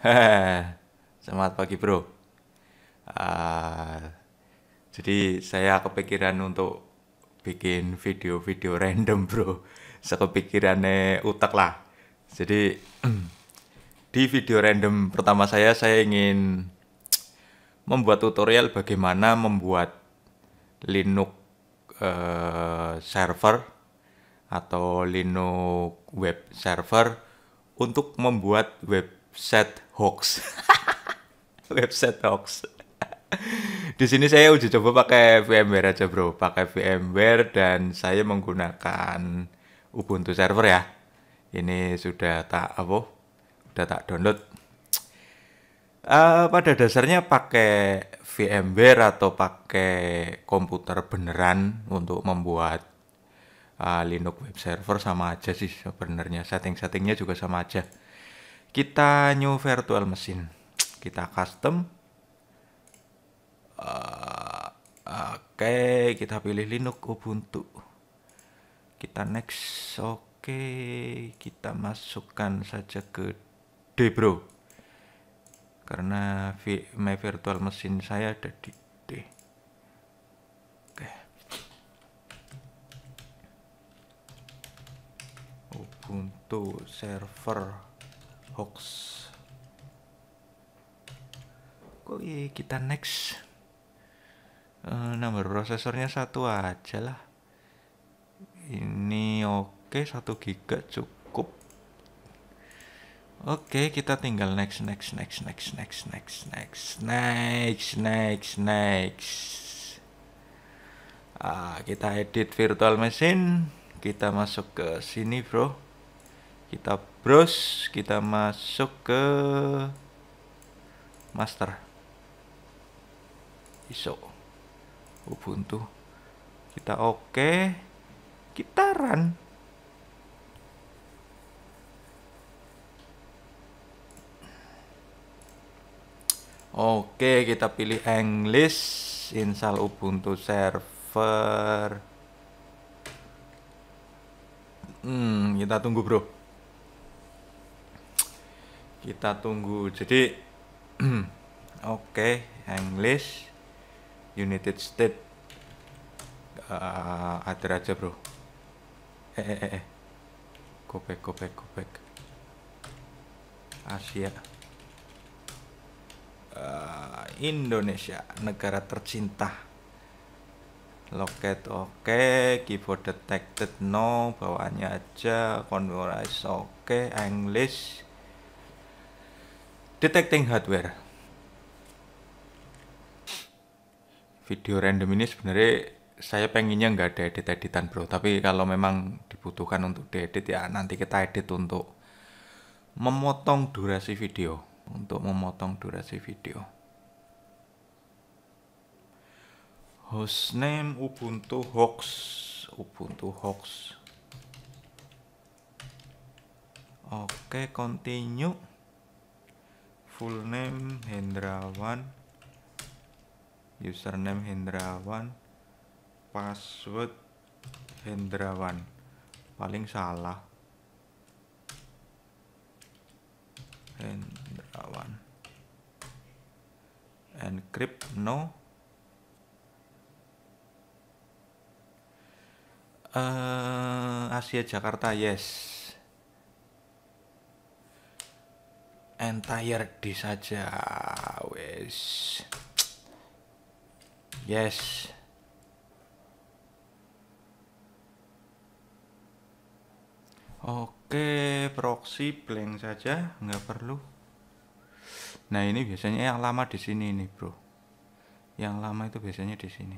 Selamat pagi bro. Uh, jadi saya kepikiran untuk bikin video-video random bro. Saya kepikirannya utak lah. Jadi di video random pertama saya saya ingin membuat tutorial bagaimana membuat Linux uh, server atau Linux web server untuk membuat web website hoax. website hoax. Di sini saya uji coba pakai VMware aja bro, pakai VMware dan saya menggunakan Ubuntu server ya. Ini sudah tak apa? sudah tak download. Uh, pada dasarnya pakai VMware atau pakai komputer beneran untuk membuat uh, Linux web server sama aja sih sebenarnya setting-settingnya juga sama aja kita new virtual machine kita custom uh, oke okay. kita pilih Linux Ubuntu kita next oke okay. kita masukkan saja ke Debro karena my virtual machine saya ada di D oke Ubuntu server hoax oke iya kita next uh, eh, nomor prosesornya satu aja lah ini oke okay, 1 giga cukup oke okay, kita tinggal next next next next next next next next next next ah, kita edit virtual machine kita masuk ke sini bro kita browse kita masuk ke master ISO Ubuntu kita oke okay. kita run Oke, kita pilih English, install Ubuntu server. Hmm, kita tunggu, Bro kita tunggu jadi oke okay, English United States uh, eh, ada aja bro eh eh eh, eh. go back go back go back Asia uh, Indonesia negara tercinta loket oke okay. keyboard detected no bawaannya aja converize oke okay. English Detecting hardware. Video random ini sebenarnya saya pengennya nggak ada edit-editan bro, tapi kalau memang dibutuhkan untuk diedit ya nanti kita edit untuk memotong durasi video, untuk memotong durasi video. Hostname Ubuntu Hoax, Ubuntu Hoax. Oke, continue full name Hendrawan username Hendrawan password Hendrawan paling salah Hendrawan encrypt no uh, Asia Jakarta yes entire di saja wes yes Oke, proxy blank saja, nggak perlu. Nah, ini biasanya yang lama di sini nih, Bro. Yang lama itu biasanya di sini.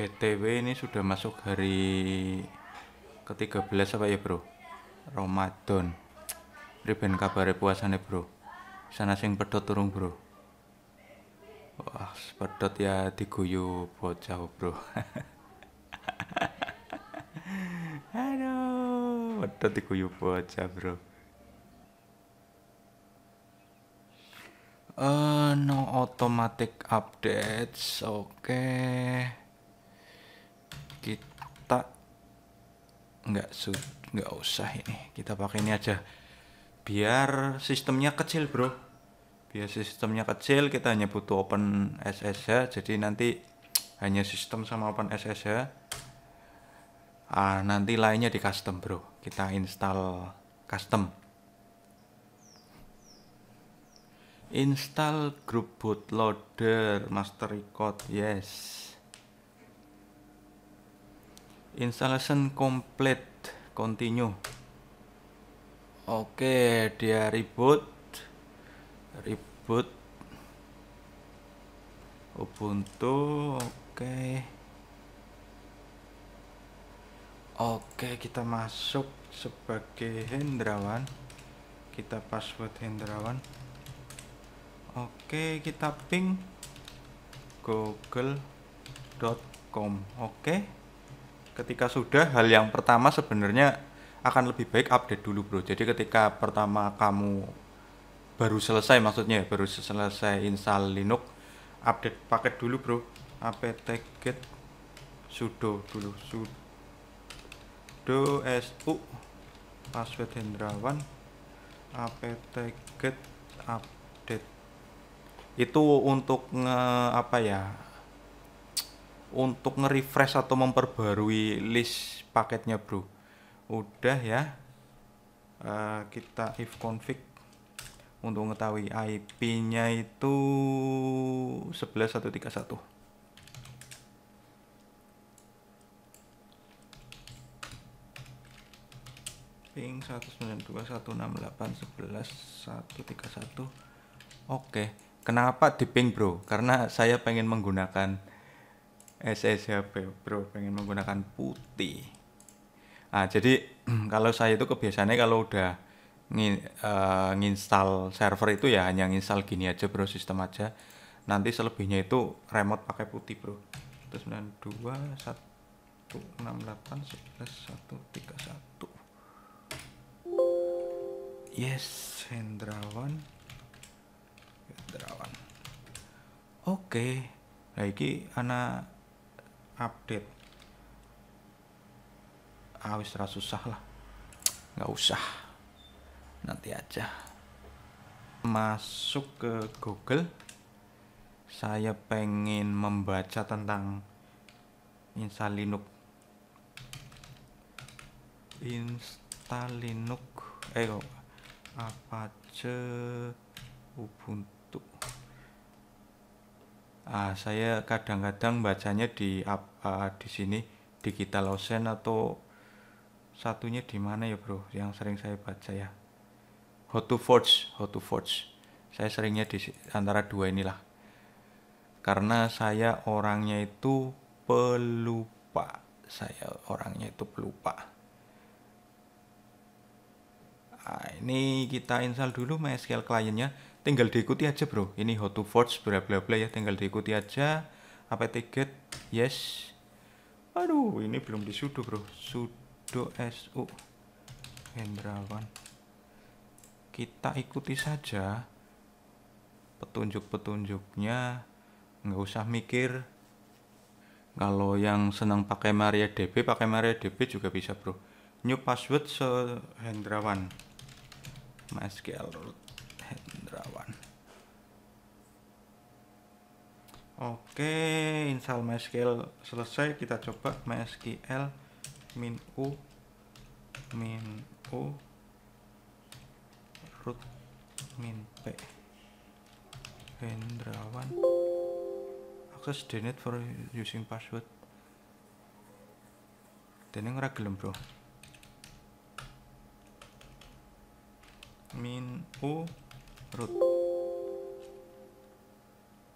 BTW ini sudah masuk hari ke-13 apa ya, Bro? Ramadan. Riben kabare puasane, Bro. Sana sing pedot turung, Bro. Wah, pedot ya diguyu bocah, Bro. Halo Pedot diguyu bocah, Bro. Uh, no automatic updates. Oke. Okay. Kita nggak su nggak usah ini. Kita pakai ini aja biar sistemnya kecil bro biar sistemnya kecil kita hanya butuh open SSH jadi nanti hanya sistem sama open SSH ah, nanti lainnya di custom bro kita install custom install group bootloader master record yes installation complete continue Oke, dia reboot. Reboot Ubuntu. Oke. Oke, kita masuk sebagai Hendrawan. Kita password Hendrawan. Oke, kita ping google.com. Oke. Ketika sudah hal yang pertama sebenarnya akan lebih baik update dulu bro jadi ketika pertama kamu baru selesai maksudnya baru selesai install Linux update paket dulu bro apt get sudo dulu sudo su password hendrawan apt get update itu untuk nge apa ya untuk nge-refresh atau memperbarui list paketnya bro udah ya uh, kita if config untuk mengetahui IP nya itu 11131 ping 192.168.11.131 oke kenapa di ping bro karena saya pengen menggunakan SSHB bro pengen menggunakan putih Nah, jadi kalau saya itu kebiasaannya kalau udah eh, nginstal uh, server itu ya hanya nginstal gini aja bro sistem aja. Nanti selebihnya itu remote pakai putih bro. Terus enam delapan sebelas satu tiga satu Yes, Hendrawan. Hendrawan. Oke. Okay. Nah, ana update ah wis susah lah nggak usah nanti aja masuk ke Google saya pengen membaca tentang install Linux install Linux eh apa ce Ubuntu ah saya kadang-kadang bacanya di apa ah, di sini digital ocean atau satunya di mana ya bro yang sering saya baca ya how to forge how to forge saya seringnya di antara dua inilah karena saya orangnya itu pelupa saya orangnya itu pelupa nah, ini kita install dulu MySQL kliennya tinggal diikuti aja bro ini how to forge bla bla bla ya tinggal diikuti aja apa tiket yes aduh ini belum disuduh bro sudah Yudo SU Hendrawan kita ikuti saja petunjuk-petunjuknya nggak usah mikir kalau yang senang pakai Maria MariaDB pakai Maria MariaDB juga bisa bro new password se Hendrawan MySQL Hendrawan Oke, install MySQL selesai. Kita coba MySQL min u min u root min p Hendrawan akses denied for using password dan ora gelem bro min u root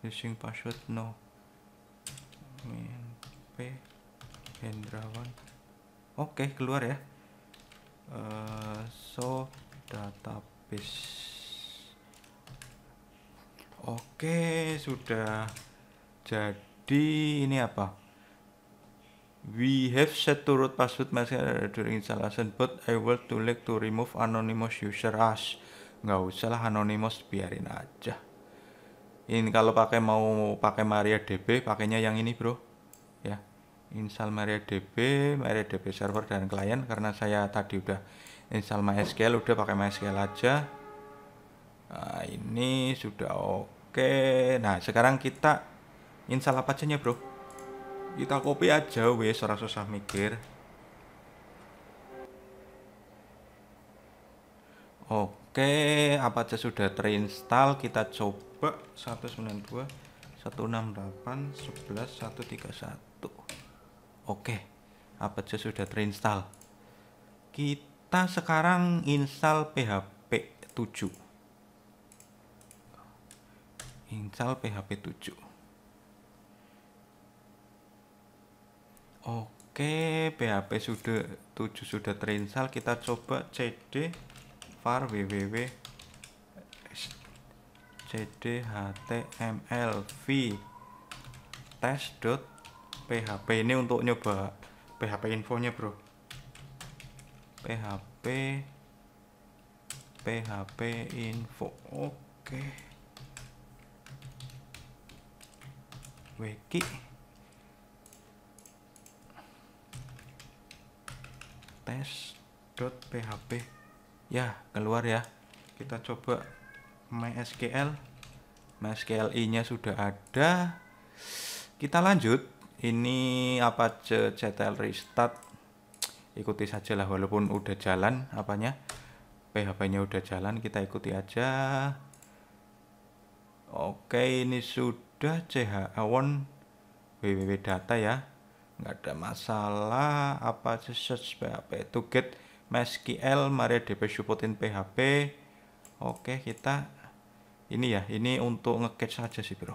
using password no min p Hendrawan oke okay, keluar ya uh, so database oke okay, sudah jadi ini apa we have set to root password message during installation but I will to like to remove anonymous user as nggak usah lah anonymous biarin aja ini kalau pakai mau pakai MariaDB pakainya yang ini bro install MariaDB, MariaDB server dan klien karena saya tadi udah install MySQL udah pakai MySQL aja. Nah, ini sudah oke. Nah, sekarang kita install apa aja nya, Bro? Kita copy aja wes, ora susah mikir. Oke, apa aja sudah terinstall? Kita coba 192 168 11 131 Oke, aja sudah terinstall. Kita sekarang install PHP 7. Install PHP 7. Oke, PHP sudah 7 sudah terinstall. Kita coba cd var www cd html v dot PHP ini untuk nyoba PHP infonya bro PHP PHP info oke okay. wiki test.php ya keluar ya kita coba MySQL MySQL-nya sudah ada kita lanjut ini apa CTL restart ikuti saja lah walaupun udah jalan apanya PHP-nya udah jalan kita ikuti aja oke ini sudah CH awon www data ya nggak ada masalah apa search PHP to get MySQL dp supportin PHP oke kita ini ya ini untuk nge ngecatch saja sih bro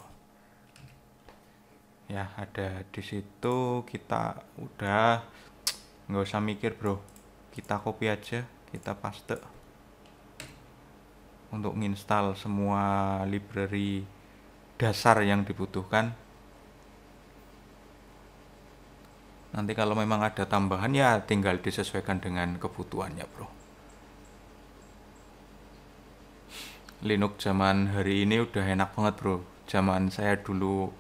ya ada di situ kita udah nggak usah mikir bro kita copy aja kita paste untuk menginstal semua library dasar yang dibutuhkan nanti kalau memang ada tambahan ya tinggal disesuaikan dengan kebutuhannya bro Linux zaman hari ini udah enak banget bro zaman saya dulu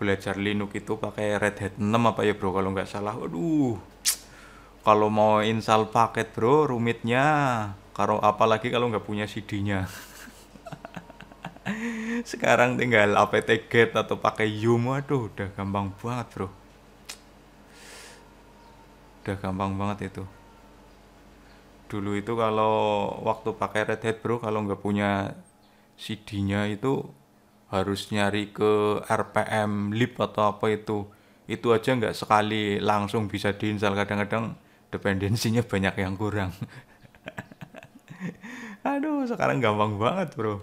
belajar Linux itu pakai Red Hat 6 apa ya bro kalau nggak salah aduh kalau mau install paket bro rumitnya kalau apalagi kalau nggak punya CD-nya sekarang tinggal apt get atau pakai yum aduh udah gampang banget bro udah gampang banget itu dulu itu kalau waktu pakai Red Hat bro kalau nggak punya CD-nya itu harus nyari ke RPM lip atau apa itu itu aja nggak sekali langsung bisa diinstal kadang-kadang dependensinya banyak yang kurang aduh sekarang gampang banget bro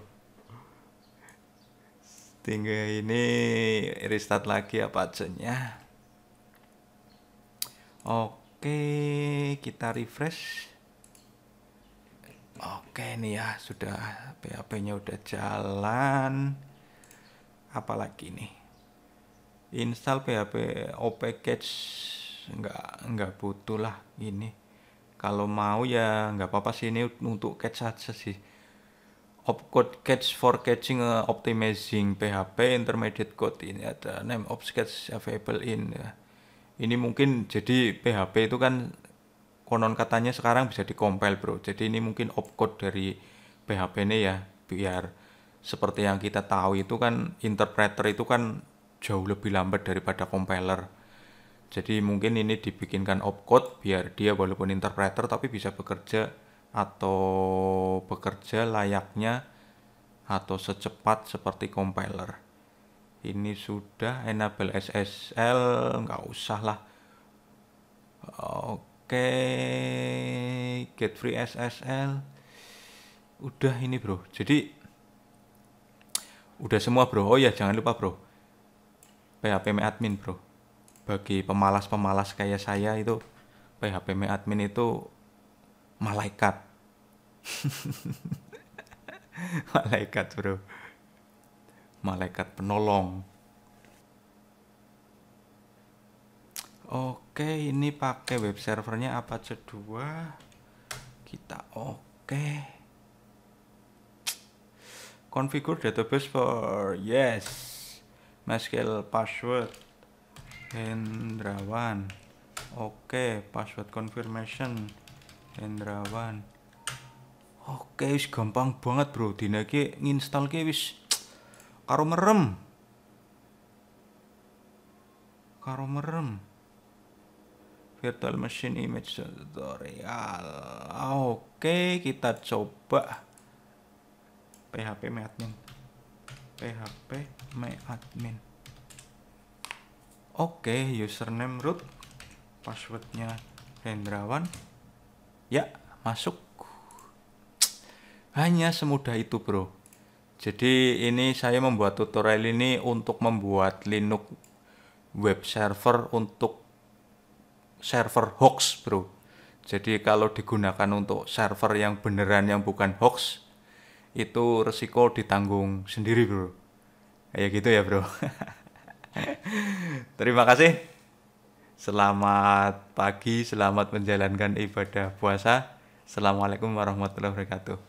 Tinggal ini restart lagi apa nya. oke kita refresh oke nih ya sudah PHP nya udah jalan apalagi nih install PHP package nggak nggak butuh lah ini kalau mau ya nggak apa-apa sih ini untuk catch saja sih opcode catch for catching uh, eh, optimizing PHP intermediate code ini ada name of sketch available in ya. ini mungkin jadi PHP itu kan konon katanya sekarang bisa dikompil bro jadi ini mungkin opcode dari PHP ini ya biar seperti yang kita tahu itu kan interpreter itu kan jauh lebih lambat daripada compiler. Jadi mungkin ini dibikinkan opcode biar dia walaupun interpreter tapi bisa bekerja atau bekerja layaknya atau secepat seperti compiler. Ini sudah enable SSL nggak usah lah. Oke, get free SSL. Udah ini bro. Jadi Udah semua bro. Oh ya jangan lupa bro. PHP admin bro. Bagi pemalas-pemalas kayak saya itu PHP admin itu malaikat. malaikat bro. Malaikat penolong. Oke, ini pakai web servernya c 2. Kita oke. Okay configure database for yes MySQL password Hendrawan oke okay, password confirmation Hendrawan oke okay, gampang banget bro dina ki nginstal ki wis karo merem karo merem virtual machine image tutorial oke okay, kita coba php admin. php admin. oke okay, username root passwordnya Hendrawan ya masuk hanya semudah itu bro jadi ini saya membuat tutorial ini untuk membuat Linux web server untuk server hoax bro jadi kalau digunakan untuk server yang beneran yang bukan hoax itu resiko ditanggung sendiri bro kayak gitu ya bro terima kasih selamat pagi selamat menjalankan ibadah puasa assalamualaikum warahmatullahi wabarakatuh